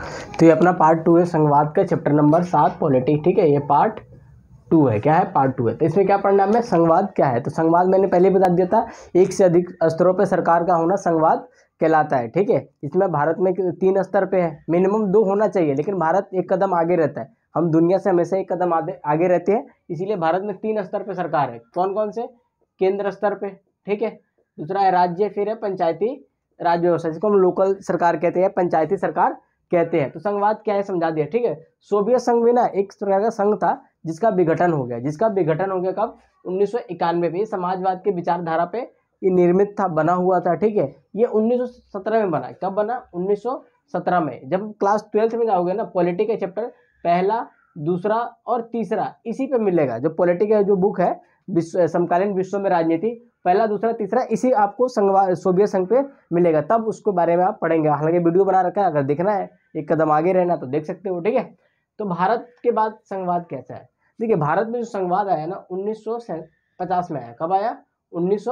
तो ये अपना पार्ट टू है संवाद का चैप्टर नंबर सात पॉलिटिक्स ठीक है ये पार्ट टू है क्या है पार्ट टू है तो इसमें क्या पढ़ना है संवाद क्या है तो संवाद मैंने पहले बता दिया था एक से अधिक स्तरों पर सरकार का होना संवाद कहलाता है ठीक है इसमें भारत में तीन स्तर पे है मिनिमम दो होना चाहिए लेकिन भारत एक कदम आगे रहता है हम दुनिया से हमेशा एक कदम आगे रहते हैं इसीलिए भारत में तीन स्तर पे सरकार है कौन कौन से केंद्र स्तर पे ठीक है दूसरा है राज्य फिर है पंचायती राज्य व्यवस्था जिसको हम लोकल सरकार कहते हैं पंचायती सरकार कहते हैं तो संघवाद क्या है समझा दिया ठीक है सोवियत संघ में ना एक प्रकार का संघ था जिसका विघटन हो गया जिसका विघटन हो गया कब उन्नीस में समाजवाद के विचारधारा पे ये निर्मित था बना हुआ था ठीक है ये 1917 में बना कब बना 1917 में जब क्लास ट्वेल्थ में जाओगे ना पॉलिटी का चैप्टर पहला दूसरा और तीसरा इसी पे मिलेगा जो पॉलिटी का जो बुक है विश्व समकालीन विश्व में राजनीति पहला दूसरा तीसरा इसी आपको संघवा सोवियत संघ पे मिलेगा तब उसके बारे में आप पढ़ेंगे हालांकि वीडियो बना रखा है अगर देखना है एक कदम आगे रहना तो देख सकते हो ठीक है तो भारत के बाद संघवाद कैसा है देखिए भारत में जो संघवाद आया ना उन्नीस में आया कब आया उन्नीस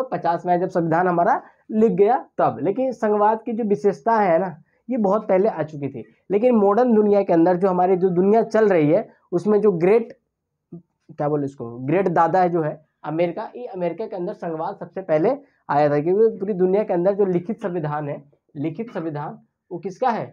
में जब संविधान हमारा लिख गया तब लेकिन संघवाद की जो विशेषता है ना ये बहुत पहले आ चुकी थी लेकिन मॉडर्न दुनिया के अंदर जो हमारी जो दुनिया चल रही है उसमें जो ग्रेट क्या बोले इसको ग्रेट दादा है जो है अमेरिका ये अमेरिका के अंदर संघवाद सबसे पहले आया था क्योंकि पूरी दुनिया के अंदर जो लिखित संविधान है लिखित संविधान वो किसका है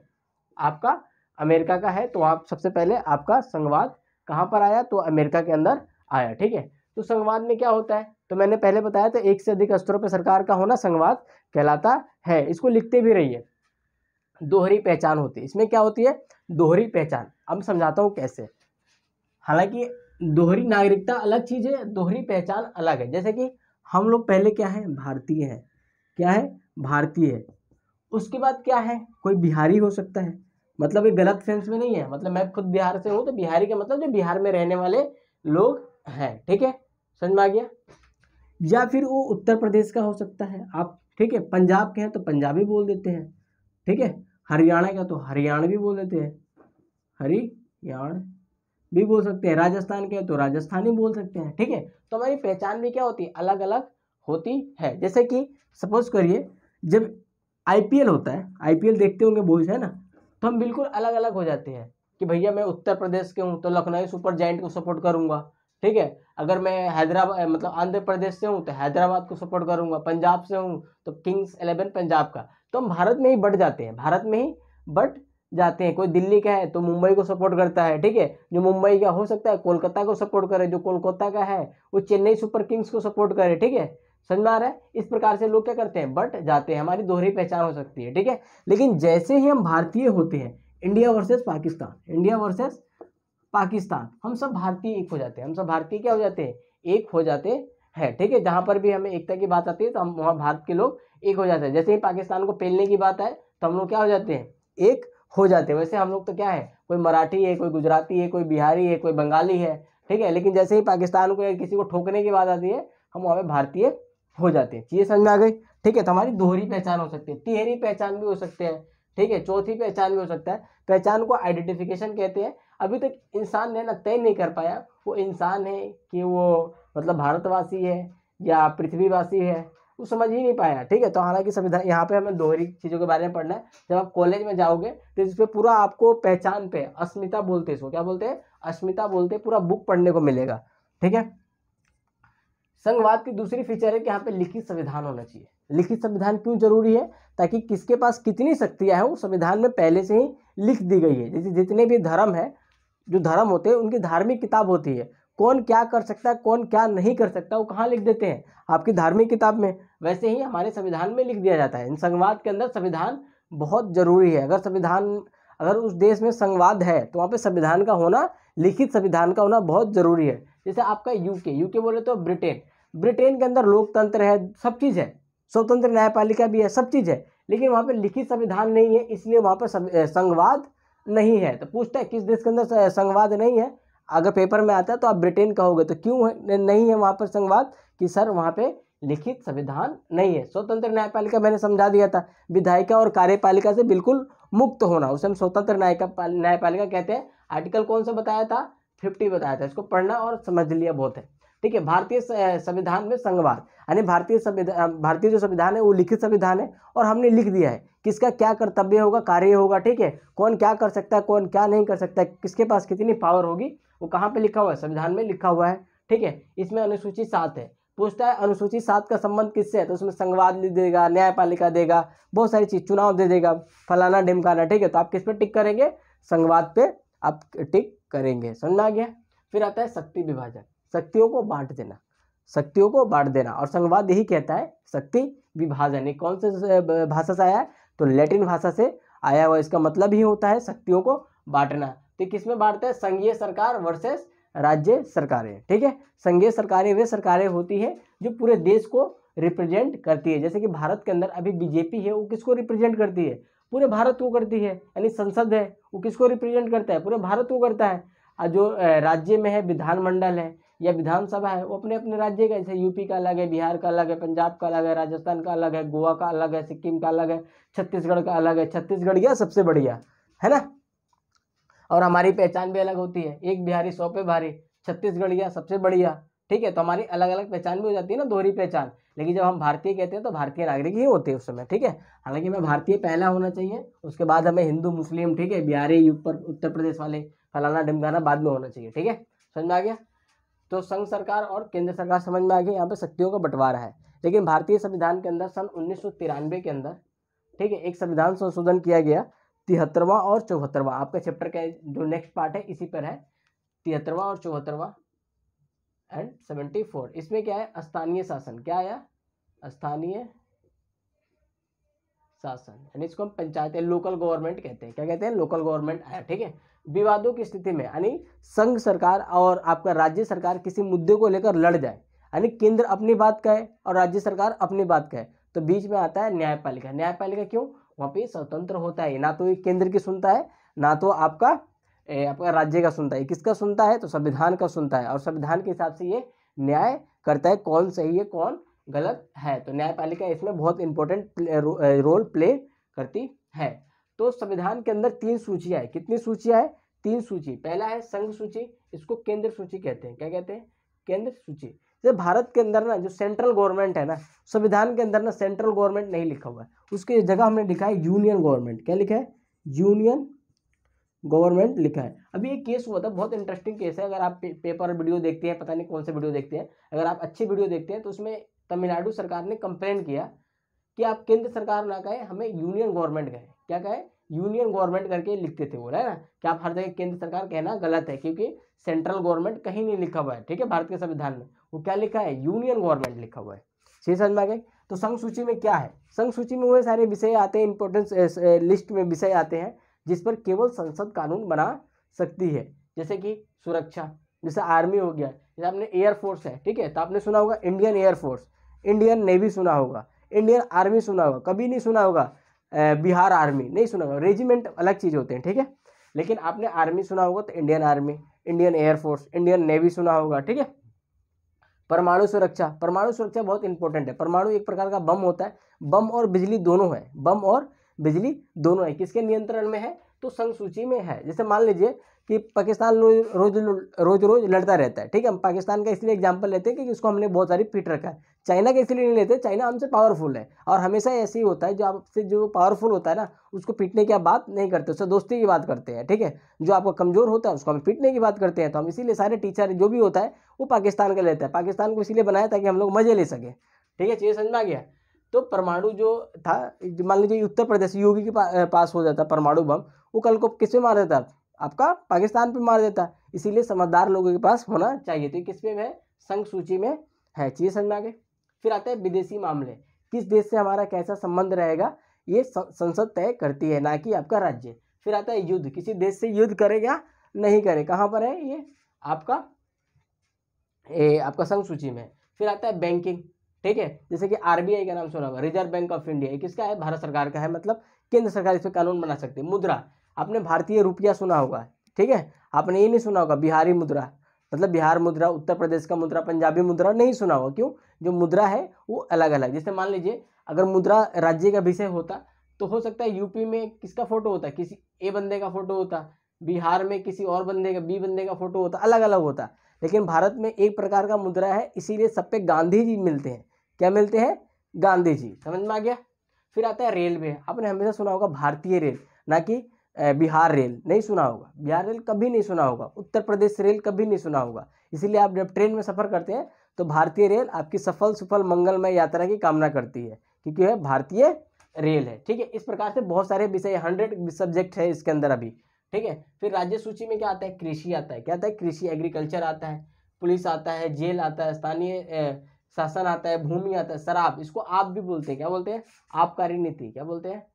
आपका अमेरिका का है तो आप सबसे पहले आपका संघवाद कहाँ पर आया तो अमेरिका के अंदर आया ठीक है तो संघवाद में क्या होता है तो मैंने पहले बताया था एक से अधिक स्तरों पर सरकार का होना संघवाद कहलाता है इसको लिखते भी रहिए दोहरी पहचान होती है इसमें क्या होती है दोहरी पहचान अब समझाता हूँ कैसे हालांकि दोहरी नागरिकता अलग चीज़ है दोहरी पहचान अलग है जैसे कि हम लोग पहले क्या है भारतीय है क्या है भारतीय है उसके बाद क्या है कोई बिहारी हो सकता है मतलब ये गलत सेंस में नहीं है मतलब मैं खुद बिहार से हूँ तो बिहारी का मतलब जो बिहार में रहने वाले लोग हैं ठीक है समझ में आ गया या फिर वो उत्तर प्रदेश का हो सकता है आप ठीक है पंजाब के हैं तो पंजाबी बोल देते हैं ठीक है हरियाणा का तो हरियाणवी बोल देते हैं हरियाणा भी बोल सकते हैं राजस्थान के तो राजस्थानी बोल सकते हैं ठीक है तो हमारी पहचान भी क्या होती है अलग अलग होती है जैसे कि सपोज करिए जब आईपीएल होता है आईपीएल देखते होंगे बोल है ना तो हम बिल्कुल अलग अलग हो जाते हैं कि भैया मैं उत्तर प्रदेश के हूँ तो लखनऊ सुपर जैंट को सपोर्ट करूँगा ठीक है अगर मैं हैदराबाद मतलब आंध्र प्रदेश से हूँ तो हैदराबाद को सपोर्ट करूँगा पंजाब से हूँ तो किंग्स इलेवन पंजाब का तो हम भारत में ही बढ़ जाते हैं भारत में ही बट जाते हैं कोई दिल्ली का है तो मुंबई को सपोर्ट करता है ठीक है जो मुंबई का हो सकता है कोलकाता को सपोर्ट करे जो कोलकाता का है वो चेन्नई सुपर किंग्स को सपोर्ट करे ठीक है समझ में आ रहा है इस प्रकार से लोग क्या करते हैं बट जाते हैं हमारी दोहरी पहचान हो सकती है ठीक है लेकिन जैसे ही हम भारतीय होते हैं India versus Pakistan India versus Pakistan हम सब भारतीय एक हो जाते हैं हम सब भारतीय क्या हो जाते हैं एक हो जाते हैं ठीक है जहाँ पर भी हमें एकता की बात आती है तो हम वहाँ भारत के लोग एक हो जाते हैं जैसे ही पाकिस्तान को पेलने की बात आए तो हम लोग क्या हो जाते हैं एक हो जाते हैं वैसे हम लोग तो क्या है कोई मराठी है कोई गुजराती है कोई बिहारी है कोई बंगाली है ठीक है लेकिन जैसे ही पाकिस्तान को या किसी को ठोकने की बात आती है हम वहाँ पर भारतीय हो जाते हैं चीज़ें तो समझ में आ गई ठीक है तो हमारी दोहरी पहचान हो सकती है तिहरी पहचान भी हो सकते हैं ठीक है चौथी पहचान भी हो सकता है पहचान को आइडेंटिफिकेशन कहते हैं अभी तक इंसान ने ना तय नहीं कर पाया वो इंसान है कि वो मतलब भारतवासी है या पृथ्वीवासी है वो समझ ही नहीं पाया ठीक है तो हालांकि संविधान यहाँ पे हमें दोहरी चीज़ों के बारे में पढ़ना है जब आप कॉलेज में जाओगे तो इस पर पूरा आपको पहचान पे अस्मिता बोलते इसको क्या बोलते हैं अस्मिता बोलते पूरा बुक पढ़ने को मिलेगा ठीक है संघवाद की दूसरी फीचर है कि यहाँ पे लिखित संविधान होना चाहिए लिखित संविधान क्यों जरूरी है ताकि किसके पास कितनी शक्तियाँ हैं वो संविधान में पहले से ही लिख दी गई है जैसे जितने भी धर्म है जो धर्म होते हैं उनकी धार्मिक किताब होती है कौन क्या कर सकता है कौन क्या नहीं कर सकता वो कहाँ लिख देते हैं आपकी धार्मिक किताब में वैसे ही हमारे संविधान में लिख दिया जाता है इन संवाद के अंदर संविधान बहुत ज़रूरी है अगर संविधान अगर उस देश में संवाद है तो वहाँ पे संविधान का होना लिखित संविधान का होना बहुत ज़रूरी है जैसे आपका यूके यूके बोले तो ब्रिटेन ब्रिटेन के अंदर लोकतंत्र है सब चीज़ है स्वतंत्र न्यायपालिका भी है सब चीज़ है लेकिन वहाँ पर लिखित संविधान नहीं है इसलिए वहाँ पर संघवाद नहीं है तो पूछता है किस देश के अंदर संघवाद नहीं है अगर पेपर में आता है तो आप ब्रिटेन कहोगे तो क्यों नहीं है वहाँ पर संघवाद कि सर वहाँ पे लिखित संविधान नहीं है स्वतंत्र न्यायपालिका मैंने समझा दिया था विधायिका और कार्यपालिका से बिल्कुल मुक्त होना उसे हम स्वतंत्र न्यायिका न्यायपालिका कहते हैं आर्टिकल कौन सा बताया था फिफ्टी बताया था इसको पढ़ना और समझ लिया बहुत है ठीक है भारतीय संविधान में संघवाद यानी भारतीय संविधान भारतीय जो संविधान है वो लिखित संविधान है और हमने लिख दिया है किसका क्या कर्तव्य होगा कार्य होगा ठीक है कौन क्या कर सकता है कौन क्या नहीं कर सकता है किसके पास कितनी पावर होगी वो कहाँ पर लिखा हुआ है संविधान में लिखा हुआ है ठीक है इसमें अनुसूचित सात है पूछता है अनुसूचित सात का संबंध किससे है तो उसमें संघवाद देगा न्यायपालिका देगा बहुत सारी चीज़ चुनाव दे देगा फलाना ढिमकाना ठीक है तो आप किस पे टिक करेंगे संघवाद पे आप टिक करेंगे समझ आ गया फिर आता है शक्ति विभाजन शक्तियों को बांट देना शक्तियों को बांट देना और संघवाद यही कहता है शक्ति विभाजन ये कौन से भाषा से आया है तो लैटिन भाषा से आया हुआ इसका मतलब ही होता है शक्तियों को बांटना तो किसमें बांटते हैं संघीय सरकार वर्सेस राज्य सरकारें ठीक है संघीय सरकारें वे सरकारें होती है जो पूरे देश को रिप्रेजेंट करती है जैसे कि भारत के अंदर अभी बीजेपी है वो किसको रिप्रेजेंट करती है पूरे भारत को करती है यानी संसद है वो किसको रिप्रेजेंट करता है पूरे भारत को करता है और जो राज्य में है विधानमंडल है या विधानसभा है वो अपने अपने राज्य का जैसे यूपी का अलग है बिहार का अलग है पंजाब का अलग है राजस्थान का अलग है गोवा का अलग है सिक्किम का अलग है छत्तीसगढ़ का अलग है छत्तीसगढ़ गया सबसे बढ़िया है ना और हमारी पहचान भी अलग होती है एक बिहारी सौ पे भारी छत्तीसगढ़ गया सबसे बढ़िया ठीक है तो हमारी अलग अलग पहचान भी हो जाती है ना दोहरी पहचान लेकिन जब हम भारतीय कहते हैं तो भारतीय नागरिक ही होते हैं उस समय ठीक है हालांकि हमें भारतीय पहला होना चाहिए उसके बाद हमें हिंदू मुस्लिम ठीक है बिहारी ऊपर उत्तर प्रदेश वाले फलाना डिमकाना बाद में होना चाहिए ठीक है समझ में आ गया तो संघ सरकार और केंद्र सरकार समझ में आ गई यहाँ पे शक्तियों का बंटवारा है लेकिन भारतीय संविधान के अंदर सन उन्नीस के अंदर ठीक है एक संविधान संशोधन किया गया तिहत्तरवा और चौहत्तरवा आपका चैप्टर का जो नेक्स्ट पार्ट है इसी पर है तिहत्तरवा और चौहत्तरवा एंड सेवेंटी फोर इसमें क्या है स्थानीय शासन क्या आया स्थानीय शासन यानी इसको हम पंचायत लोकल गवर्नमेंट कहते हैं क्या कहते हैं लोकल गवर्नमेंट आया ठीक है विवादों की स्थिति में यानी संघ सरकार और आपका राज्य सरकार किसी मुद्दे को लेकर लड़ जाए यानी केंद्र अपनी बात कहे और राज्य सरकार अपनी बात कहे तो बीच में आता है न्यायपालिका न्यायपालिका क्यों वहाँ पे स्वतंत्र होता है ना तो ये केंद्र की सुनता है ना तो आपका ए, आपका राज्य का सुनता है किसका सुनता है तो संविधान का सुनता है और संविधान के हिसाब से ये न्याय करता है कौन सही है कौन गलत है तो न्यायपालिका इसमें बहुत इंपॉर्टेंट रोल प्ले करती है तो संविधान के अंदर तीन सूचियाँ है कितनी सूचियाँ है तीन सूची पहला है संघ सूची इसको केंद्र सूची कहते हैं क्या कहते हैं केंद्र सूची जैसे भारत के अंदर ना जो सेंट्रल गवर्नमेंट है ना संविधान के अंदर ना सेंट्रल गवर्नमेंट नहीं लिखा हुआ है उसकी जगह हमने लिखा है यूनियन गवर्नमेंट क्या लिखा है यूनियन गवर्नमेंट लिखा है अभी एक केस हुआ था बहुत इंटरेस्टिंग केस है अगर आप पे, पेपर वीडियो देखते हैं पता नहीं कौन से वीडियो देखते हैं अगर आप अच्छी वीडियो देखते हैं तो उसमें तमिलनाडु सरकार ने कंप्लेन किया कि आप केंद्र सरकार ना कहें हमें यूनियन गवर्नमेंट कहें क्या कहे यूनियन गवर्नमेंट करके लिखते थे वो है ना क्या आप हर जगह केंद्र सरकार कहना गलत है क्योंकि सेंट्रल गवर्नमेंट कहीं नहीं लिखा हुआ है ठीक है भारत के संविधान में वो क्या लिखा है यूनियन गवर्नमेंट लिखा हुआ है सही समझ में आ गए तो संघ सूची में क्या है संघ सूची में वह सारे विषय आते हैं इंपॉर्टेंस लिस्ट में विषय आते हैं जिस पर केवल संसद कानून बना सकती है जैसे कि सुरक्षा जैसे आर्मी हो गया जैसे आपने एयरफोर्स है ठीक है तो आपने सुना होगा इंडियन एयरफोर्स इंडियन नेवी सुना होगा इंडियन आर्मी सुना होगा कभी नहीं सुना होगा बिहार आर्मी नहीं सुना होगा रेजिमेंट अलग चीज़ होते हैं ठीक है लेकिन आपने आर्मी सुना होगा तो Indian army Indian air force Indian navy सुना होगा ठीक है परमाणु सुरक्षा परमाणु सुरक्षा बहुत इंपॉर्टेंट है परमाणु एक प्रकार का बम होता है बम और बिजली दोनों है बम और बिजली दोनों है किसके नियंत्रण में है तो संघ सूची में है जैसे मान लीजिए कि पाकिस्तान रोज रोज रोज रोज लड़ता रहता है ठीक है हम पाकिस्तान का इसलिए एग्जाम्पल लेते हैं कि उसको हमने बहुत सारी पीट रखा है चाइना के इसलिए नहीं लेते चाइना हमसे पावरफुल है और हमेशा ऐसे ही होता है जो आपसे जो पावरफुल होता है ना उसको पीटने की आप बात नहीं करते उससे दोस्ती की बात करते हैं ठीक है जो आपका कमज़ोर होता है उसको हम पीटने की बात करते हैं तो हम इसीलिए सारे टीचर जो भी होता है वो पाकिस्तान का लेता है पाकिस्तान को इसीलिए बनाया ताकि हम लोग मज़े ले सकें ठीक है चीज़ तो समझ में आ गया तो परमाणु जो था मान लीजिए उत्तर प्रदेश योगी के पास हो जाता परमाणु बम वो कल को किस पे मार देता आपका पाकिस्तान पर मार देता इसीलिए समझदार लोगों के पास होना चाहिए तो किस पे है संघ सूची में है चीज़ समझ में आ गया फिर आता है विदेशी मामले किस देश से हमारा कैसा संबंध रहेगा ये संसद तय करती है ना कि आपका राज्य फिर आता है युद्ध किसी देश से युद्ध या नहीं करे कहाँ पर है ये आपका ए, आपका संघ सूची में फिर आता है बैंकिंग ठीक है जैसे कि आरबीआई का नाम सुना होगा रिजर्व बैंक ऑफ इंडिया किसका है भारत सरकार का है मतलब केंद्र सरकार इस पर कानून बना सकती है मुद्रा आपने भारतीय रुपया सुना होगा ठीक है आपने ये नहीं सुना होगा बिहारी मुद्रा मतलब बिहार मुद्रा उत्तर प्रदेश का मुद्रा पंजाबी मुद्रा नहीं सुना होगा क्यों जो मुद्रा है वो अलग अलग जैसे मान लीजिए अगर मुद्रा राज्य का विषय होता तो हो सकता है यूपी में किसका फोटो होता किसी ए बंदे का फोटो होता बिहार में किसी और बंदे का बी बंदे का फोटो होता अलग अलग होता लेकिन भारत में एक प्रकार का मुद्रा है इसीलिए सब पे गांधी जी मिलते हैं क्या मिलते हैं गांधी जी समझ में आ गया फिर आता है रेलवे आपने हमेशा सुना होगा भारतीय रेल ना कि बिहार रेल नहीं सुना होगा बिहार रेल कभी नहीं सुना होगा उत्तर प्रदेश रेल कभी नहीं सुना होगा इसीलिए आप जब ट्रेन में सफ़र करते हैं तो भारतीय रेल आपकी सफल सुफल मंगलमय यात्रा की कामना करती है क्योंकि वह भारतीय रेल है ठीक है इस प्रकार से बहुत सारे विषय हंड्रेड सब्जेक्ट है इसके अंदर अभी ठीक है फिर राज्य सूची में क्या आता है कृषि आता है क्या आता है कृषि एग्रीकल्चर आता है पुलिस आता है जेल आता है स्थानीय शासन आता है भूमि आता है शराब इसको आप भी बोलते हैं क्या बोलते हैं आपकारी नीति क्या बोलते हैं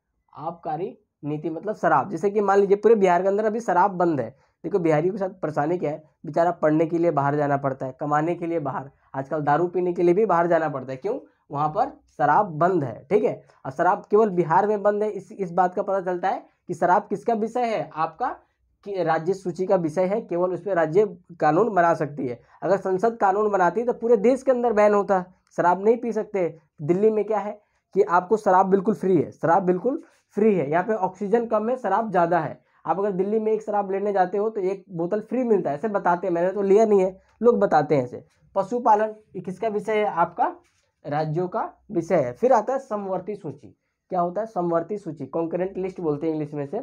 आपकारी नीति मतलब शराब जैसे कि मान लीजिए पूरे बिहार के अंदर अभी शराब बंद है देखो बिहारी के साथ परेशानी क्या है बेचारा पढ़ने के लिए बाहर जाना पड़ता है कमाने के लिए बाहर आजकल दारू पीने के लिए भी बाहर जाना पड़ता है क्यों वहाँ पर शराब बंद है ठीक है और शराब केवल बिहार में बंद है इस इस बात का पता चलता है कि शराब किसका विषय है आपका कि राज्य सूची का विषय है केवल उस पर राज्य कानून बना सकती है अगर संसद कानून बनाती तो पूरे देश के अंदर बैन होता शराब नहीं पी सकते दिल्ली में क्या है कि आपको शराब बिल्कुल फ्री है शराब बिल्कुल फ्री है यहाँ पे ऑक्सीजन कम है शराब ज़्यादा है आप अगर दिल्ली में एक शराब लेने जाते हो तो एक बोतल फ्री मिलता है ऐसे बताते हैं मैंने तो लिया नहीं है लोग बताते हैं ऐसे पशुपालन ये किसका विषय है आपका राज्यों का विषय है फिर आता है समवर्ती सूची क्या होता है समवर्ती सूची कॉन्करेंट लिस्ट बोलते हैं इंग्लिश में से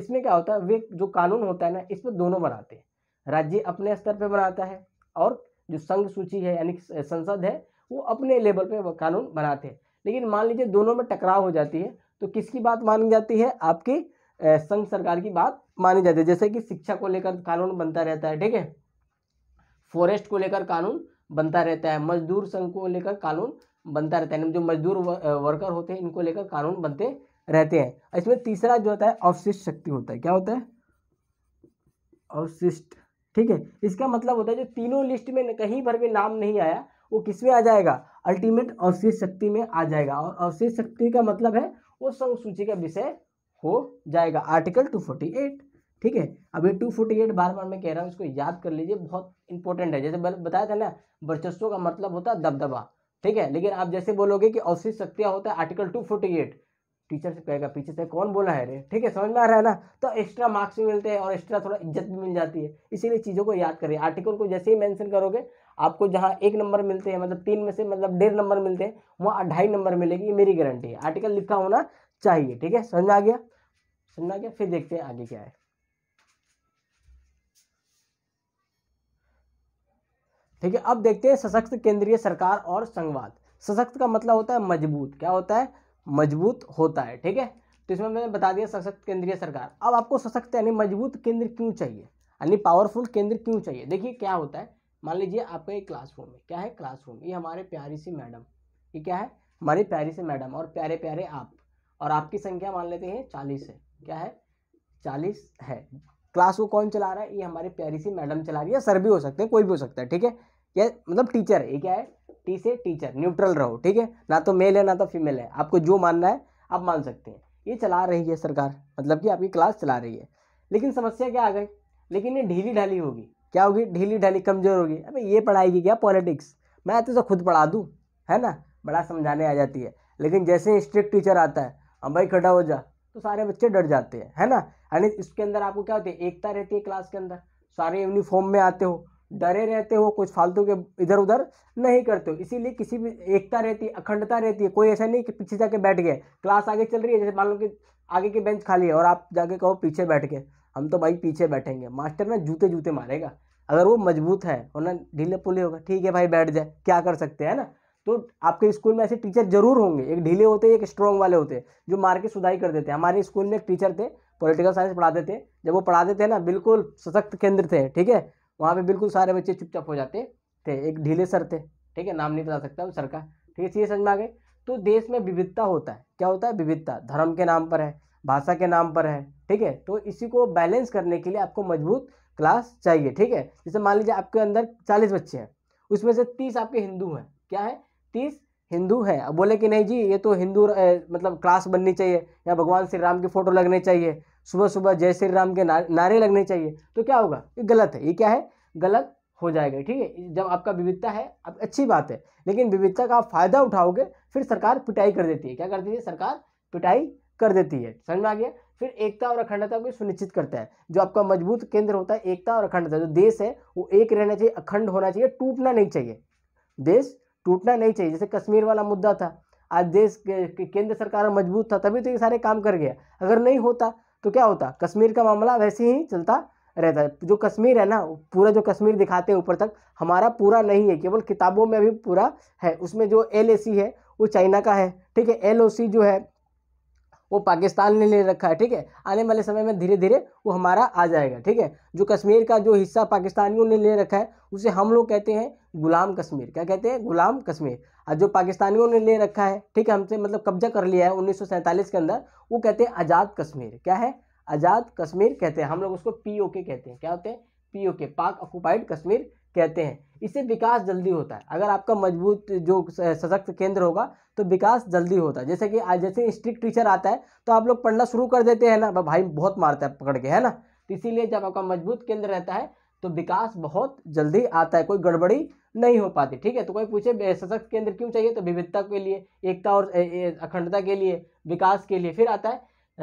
इसमें क्या होता है वे जो कानून होता है ना इसमें दोनों बनाते हैं राज्य अपने स्तर पर बनाता है और जो संघ सूची है यानी संसद है वो अपने लेवल पर कानून बनाते हैं लेकिन मान लीजिए दोनों में टकराव हो जाती है तो किसकी बात मानी जाती है आपकी संघ सरकार की बात मानी जाती है जैसे कि शिक्षा को लेकर कानून बनता रहता है ठीक है फॉरेस्ट को लेकर कानून बनता रहता है मजदूर संघ को लेकर कानून बनता रहता है जो मजदूर वर्कर होते हैं इनको लेकर कानून बनते रहते हैं इसमें तीसरा जो होता है अवशिष्ट शक्ति होता है क्या होता है अवशिष्ट ठीक है इसका मतलब होता है जो तीनों लिस्ट में कहीं पर भी नाम नहीं आया वो किसमें आ जाएगा अल्टीमेट अवशिष्ट शक्ति में आ जाएगा और अवशेष शक्ति का मतलब है वो संघ सूची का विषय हो जाएगा आर्टिकल 248 ठीक है अभी ये 248 बार बार मैं कह रहा हूँ इसको याद कर लीजिए बहुत इंपॉर्टेंट है जैसे बताया था ना वर्चस्व का मतलब होता है दबदबा ठीक है लेकिन आप जैसे बोलोगे कि अवशिष्ट शक्तियाँ होता है आर्टिकल 248 टीचर से कहेगा पीछे से कौन बोला है रे ठीक है समझ में आ रहा है ना तो एक्स्ट्रा मार्क्स भी मिलते हैं और एक्स्ट्रा थोड़ा इज्जत भी मिल जाती है इसीलिए चीज़ों को याद करिए आर्टिकल को जैसे ही मेंशन करोगे आपको जहाँ एक नंबर मिलते हैं मतलब तीन में से मतलब डेढ़ नंबर मिलते हैं वहाँ अढ़ाई नंबर मिलेगी ये मेरी गारंटी है आर्टिकल लिखा होना चाहिए ठीक है समझ आ गया समझ आ गया फिर देखते हैं आगे क्या है ठीक है अब देखते हैं सशक्त केंद्रीय सरकार और संघवाद सशक्त का मतलब होता है मजबूत क्या होता है मजबूत होता है ठीक है तो इसमें मैंने बता दिया सशक्त केंद्रीय सरकार अब आपको सशक्त यानी मजबूत केंद्र क्यों चाहिए यानी पावरफुल केंद्र क्यों चाहिए देखिए क्या होता है मान लीजिए आपका क्लास क्लासरूम है क्या है क्लासरूम ये हमारे प्यारी सी मैडम ये क्या है हमारी प्यारी सी मैडम और प्यारे प्यारे आप और आपकी संख्या मान लेते हैं चालीस है क्या है चालीस है क्लास को कौन चला रहा है ये हमारी प्यारी सी मैडम चला रही है सर भी हो सकते हैं कोई भी हो सकता है ठीक है ये मतलब टीचर है ये क्या है टी से टीचर न्यूट्रल रहो ठीक है ना तो मेल है ना तो फीमेल है आपको जो मानना है आप मान सकते हैं ये चला रही है सरकार मतलब कि आपकी क्लास चला रही है लेकिन समस्या क्या आ गई लेकिन ये ढीली ढाली होगी क्या होगी ढीली ढाली कमज़ोर होगी अबे ये पढ़ाएगी क्या पॉलिटिक्स मैं तो खुद पढ़ा दूँ है ना बड़ा समझाने आ जाती है लेकिन जैसे ही स्ट्रिक्ट टीचर आता है अब भाई खड़ा हो जा तो सारे बच्चे डर जाते हैं है ना यानी इसके अंदर आपको क्या होती है एकता रहती है क्लास के अंदर सारे यूनिफॉर्म में आते हो डरे रहते हो कुछ फालतू के इधर उधर नहीं करते हो इसीलिए किसी भी एकता रहती है अखंडता रहती है कोई ऐसा नहीं कि पीछे जाके बैठ गए क्लास आगे चल रही है जैसे मान लो कि आगे की बेंच खाली है और आप जाके कहो पीछे बैठ गए हम तो भाई पीछे बैठेंगे मास्टर ना जूते जूते मारेगा अगर वो मजबूत है और ना ढीले पुले होगा ठीक है भाई बैठ जाए क्या कर सकते हैं ना तो आपके स्कूल में ऐसे टीचर जरूर होंगे एक ढीले होते हैं एक स्ट्रॉन्ग वाले होते हैं जो मार के सुधाई कर देते हैं हमारे स्कूल में एक टीचर थे पॉलिटिकल साइंस पढ़ाते थे जब वो पढ़ाते थे ना बिल्कुल सशक्त केंद्र थे ठीक है वहाँ पे बिल्कुल सारे बच्चे चुपचाप हो जाते थे एक ढीले सर थे ठीक है नाम नहीं बता सकता सर का ठीक है चीज़ें समझ में आ गए तो देश में विविधता होता है क्या होता है विविधता धर्म के नाम पर है भाषा के नाम पर है ठीक है तो इसी को बैलेंस करने के लिए आपको मजबूत क्लास चाहिए ठीक है जैसे मान लीजिए आपके अंदर चालीस बच्चे हैं उसमें से तीस आपके हिंदू हैं क्या है तीस हिंदू है अब बोले कि नहीं जी ये तो हिंदू मतलब क्लास बननी चाहिए या भगवान श्री राम की फ़ोटो लगने चाहिए सुबह सुबह जय श्री राम के ना, नारे लगने चाहिए तो क्या होगा ये गलत है ये क्या है गलत हो जाएगा ठीक है जब आपका विविधता है अब अच्छी बात है लेकिन विविधता का आप फायदा उठाओगे फिर सरकार पिटाई कर देती है क्या करती है सरकार पिटाई कर देती है समझ में आ गया फिर एकता और अखंडता को सुनिश्चित करता है जो आपका मजबूत केंद्र होता है एकता और अखंडता जो देश है वो एक रहना चाहिए अखंड होना चाहिए टूटना नहीं चाहिए देश टूटना नहीं चाहिए जैसे कश्मीर वाला मुद्दा था आज देश के, केंद्र सरकार मजबूत था तभी तो ये सारे काम कर गया अगर नहीं होता तो क्या होता कश्मीर का मामला वैसे ही चलता रहता है जो कश्मीर है ना पूरा जो कश्मीर दिखाते हैं ऊपर तक हमारा पूरा नहीं है केवल किताबों में भी पूरा है उसमें जो एल है वो चाइना का है ठीक है एल जो है वो पाकिस्तान ने ले रखा है ठीक है आने वाले समय में धीरे धीरे वो हमारा आ जाएगा ठीक है जो कश्मीर का जो हिस्सा पाकिस्तानियों ने ले रखा है उसे हम लोग कहते हैं गुलाम कश्मीर क्या कहते हैं गुलाम कश्मीर और जो पाकिस्तानियों ने ले रखा है ठीक है हमसे मतलब कब्जा कर लिया है उन्नीस के अंदर वो कहते हैं आज़ाद कश्मीर क्या है आज़ाद कश्मीर कहते हैं हम लोग उसको पी कहते हैं क्या होते हैं पी पाक ऑक्यूपाइड कश्मीर कहते हैं इससे विकास जल्दी होता है अगर आपका मजबूत जो सशक्त केंद्र होगा तो विकास जल्दी होता है जैसे कि जैसे स्ट्रिक्ट टीचर आता है तो आप लोग पढ़ना शुरू कर देते हैं ना भाई बहुत मारता है पकड़ के है ना तो इसीलिए जब आपका मजबूत केंद्र रहता है तो विकास बहुत जल्दी आता है कोई गड़बड़ी नहीं हो पाती ठीक है तो कोई पूछे सशक्त केंद्र क्यों चाहिए तो विविधता के लिए एकता और अखंडता के लिए विकास के लिए फिर आता है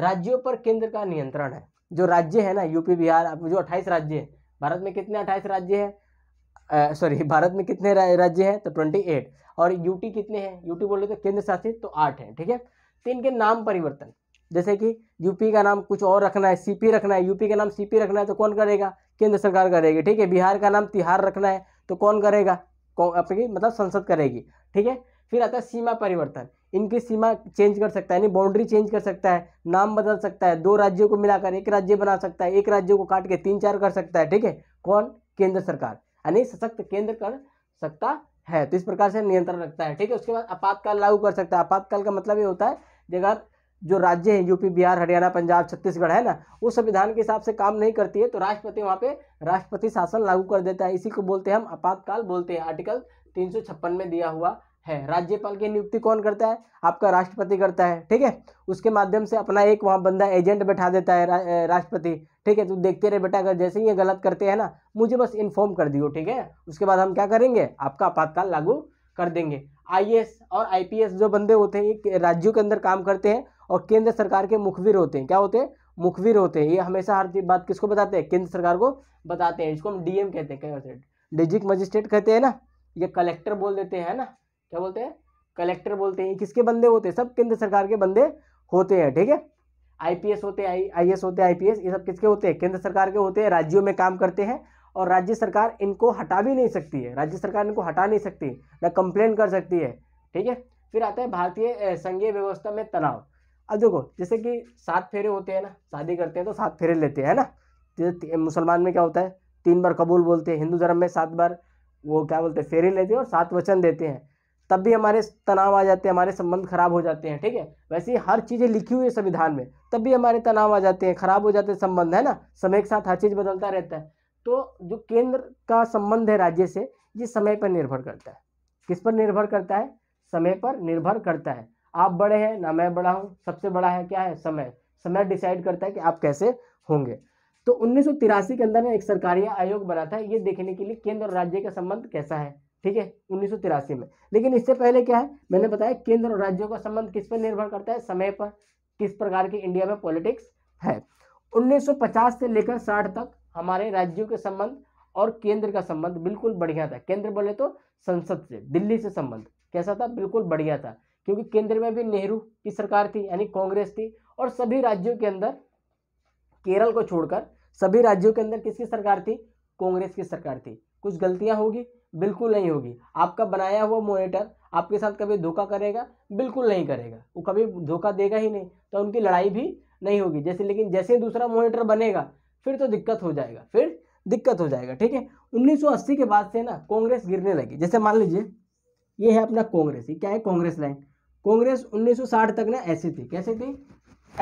राज्यों पर केंद्र का नियंत्रण है जो राज्य है ना यूपी बिहार जो अट्ठाईस राज्य है भारत में कितने अट्ठाईस राज्य है सॉरी भारत में कितने राज्य हैं तो ट्वेंटी एट और यूटी कितने हैं यूटी बोले तो केंद्र शासित तो आठ हैं ठीक है तो इनके नाम परिवर्तन जैसे कि यूपी का नाम कुछ और रखना है सीपी रखना है यूपी का नाम सीपी रखना है तो कौन करेगा केंद्र सरकार करेगी ठीक है बिहार का नाम तिहार रखना है तो कौन करेगा कौन अपनी मतलब संसद करेगी ठीक है फिर आता है सीमा परिवर्तन इनकी सीमा चेंज कर सकता है यानी बाउंड्री चेंज कर सकता है नाम बदल सकता है दो राज्यों को मिलाकर एक राज्य बना सकता है एक राज्य को काट के तीन चार कर सकता है ठीक है कौन केंद्र सरकार यानी सशक्त केंद्र कर सकता है तो इस प्रकार से नियंत्रण रखता है ठीक है उसके बाद आपातकाल लागू कर सकता है आपातकाल का मतलब ये होता है जगह जो राज्य हैं यूपी बिहार हरियाणा पंजाब छत्तीसगढ़ है ना वो संविधान के हिसाब से काम नहीं करती है तो राष्ट्रपति वहाँ पे राष्ट्रपति शासन लागू कर देता है इसी को बोलते हैं हम आपातकाल बोलते हैं आर्टिकल तीन में दिया हुआ है राज्यपाल की नियुक्ति कौन करता है आपका राष्ट्रपति करता है ठीक है उसके माध्यम से अपना एक वहाँ बंदा एजेंट बैठा देता है रा, राष्ट्रपति ठीक है तो देखते रहे बेटा अगर जैसे ही ये गलत करते हैं ना मुझे बस इन्फॉर्म कर दियो ठीक है उसके बाद हम क्या करेंगे आपका आपातकाल लागू कर देंगे आईएएस और आईपीएस जो बंदे होते हैं ये राज्यों के अंदर काम करते हैं और केंद्र सरकार के मुखबिर होते हैं क्या होते हैं मुखबिर होते हैं ये हमेशा हर बात किसको बताते हैं केंद्र सरकार को बताते हैं इसको हम डीएम कहते हैं क्या डिजिट मजिस्ट्रेट कहते हैं ना ये कलेक्टर बोल देते हैं ना क्या बोलते हैं कलेक्टर बोलते हैं किसके बंदे होते हैं सब केंद्र सरकार के बंदे होते हैं ठीक है आईपीएस होते हैं आई एस होते हैं आईपीएस ये सब किसके होते हैं केंद्र सरकार के होते हैं राज्यों में काम करते हैं और राज्य सरकार इनको हटा भी नहीं सकती है राज्य सरकार इनको हटा नहीं सकती न कंप्लेन कर सकती है ठीक है फिर आता है भारतीय संघीय व्यवस्था में तनाव अब देखो जैसे कि सात फेरे होते हैं ना शादी करते हैं तो सात फेरे लेते हैं ना जैसे मुसलमान में क्या होता है तीन बार कबूल बोलते हैं हिंदू धर्म में सात बार वो क्या बोलते हैं फेरे लेते हैं और सात वचन देते हैं तब भी हमारे तनाव आ जाते हैं हमारे संबंध खराब हो जाते हैं ठीक है वैसे ही हर चीज़ें लिखी हुई है संविधान में तब भी हमारे तनाव आ जाते हैं खराब हो जाते हैं संबंध है ना समय के साथ हर चीज़ बदलता रहता है तो जो केंद्र का संबंध है राज्य से ये समय पर निर्भर करता है किस पर निर्भर करता है समय पर निर्भर करता है आप बड़े हैं ना मैं बड़ा हूँ सबसे बड़ा है क्या है समय समय डिसाइड करता है कि आप कैसे होंगे तो उन्नीस के अंदर में एक सरकारी आयोग बना था ये देखने के लिए केंद्र और राज्य का संबंध कैसा है ठीक है उन्नीस में लेकिन इससे पहले क्या है मैंने बताया केंद्र और राज्यों का संबंध किस पर निर्भर करता है समय पर किस प्रकार की इंडिया में पॉलिटिक्स है 1950 से लेकर 60 तक हमारे राज्यों के संबंध और केंद्र का संबंध बिल्कुल बढ़िया था केंद्र बोले तो संसद से दिल्ली से संबंध कैसा था बिल्कुल बढ़िया था क्योंकि केंद्र में भी नेहरू की सरकार थी यानी कांग्रेस थी और सभी राज्यों के अंदर केरल को छोड़कर सभी राज्यों के अंदर किसकी सरकार थी कांग्रेस की सरकार थी कुछ गलतियां होगी बिल्कुल नहीं होगी आपका बनाया हुआ मोनिटर आपके साथ कभी धोखा करेगा बिल्कुल नहीं करेगा वो कभी धोखा देगा ही नहीं तो उनकी लड़ाई भी नहीं होगी जैसे लेकिन जैसे दूसरा मोनिटर बनेगा फिर तो दिक्कत हो जाएगा फिर दिक्कत हो जाएगा ठीक है 1980 के बाद से ना कांग्रेस गिरने लगी जैसे मान लीजिए ये है अपना कांग्रेस क्या है कांग्रेस लाइन कांग्रेस 1960 तक ना ऐसी थी कैसे थी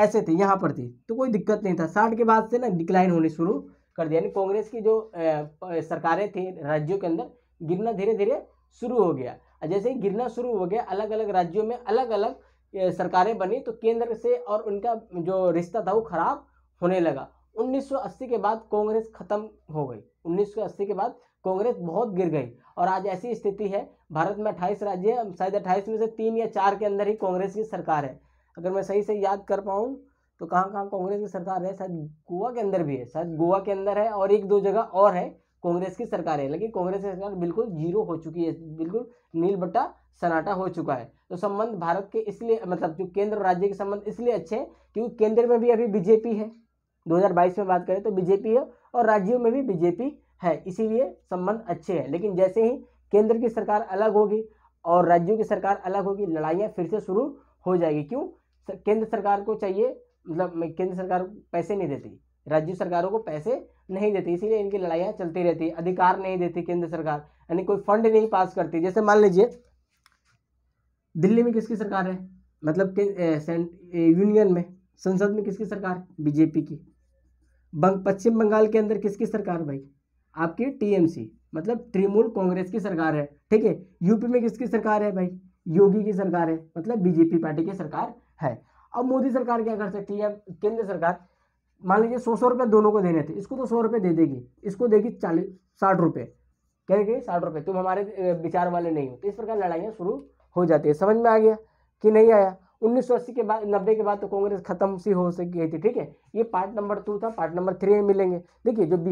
ऐसे थी यहाँ पर थी तो कोई दिक्कत नहीं था साठ के बाद से ना डिक्लाइन होने शुरू कर दिया यानी कांग्रेस की जो सरकारें थी राज्यों के अंदर गिरना धीरे धीरे शुरू हो गया जैसे ही गिरना शुरू हो गया अलग अलग राज्यों में अलग अलग सरकारें बनी तो केंद्र से और उनका जो रिश्ता था वो खराब होने लगा 1980 के बाद कांग्रेस खत्म हो गई 1980 के बाद कांग्रेस बहुत गिर गई और आज ऐसी स्थिति है भारत में अट्ठाईस राज्य हैं शायद अट्ठाईस में से तीन या चार के अंदर ही कांग्रेस की सरकार है अगर मैं सही से याद कर पाऊँ तो कहाँ कहाँ कांग्रेस की सरकार है शायद गोवा के अंदर भी है शायद गोवा के अंदर है और एक दो जगह और है कांग्रेस की सरकार है लेकिन कांग्रेस की सरकार बिल्कुल जीरो हो चुकी है बिल्कुल नील बट्टा सनाटा हो चुका है तो संबंध भारत के इसलिए मतलब जो केंद्र और राज्य के संबंध इसलिए अच्छे हैं क्योंकि केंद्र में भी अभी बीजेपी है 2022 में बात करें तो बीजेपी है और राज्यों में भी बीजेपी है इसीलिए संबंध अच्छे हैं लेकिन जैसे ही केंद्र की सरकार अलग होगी और राज्यों की सरकार अलग होगी लड़ाइयाँ फिर से शुरू हो जाएगी क्यों केंद्र सरकार को चाहिए मतलब केंद्र सरकार पैसे नहीं देती राज्य सरकारों को पैसे नहीं देती इसीलिए इनकी लड़ाइयाँ चलती रहती है अधिकार नहीं देती केंद्र सरकार यानी कोई फंड नहीं पास करती जैसे मान लीजिए दिल्ली में किसकी सरकार है मतलब यूनियन में संसद में किसकी सरकार बीजेपी की बंग पश्चिम बंगाल के अंदर किसकी सरकार भाई आपकी टीएमसी मतलब तृणमूल कांग्रेस की सरकार है ठीक है यूपी में किसकी सरकार है भाई योगी की सरकार है मतलब बीजेपी पार्टी की सरकार है अब मोदी सरकार क्या कर सकती है केंद्र सरकार मान लीजिए सौ सौ रुपये दोनों को देने थे इसको तो सौ रुपये दे देगी इसको देगी चालीस साठ रुपये कह रही साठ रुपये तुम हमारे विचार वाले नहीं हो तो इस प्रकार लड़ाइयाँ शुरू हो जाती है समझ में आ गया कि नहीं आया 1980 के बाद नब्बे के बाद तो कांग्रेस खत्म सी हो सकी थी ठीक है ये पार्ट नंबर टू था पार्ट नंबर थ्री में मिलेंगे देखिए जो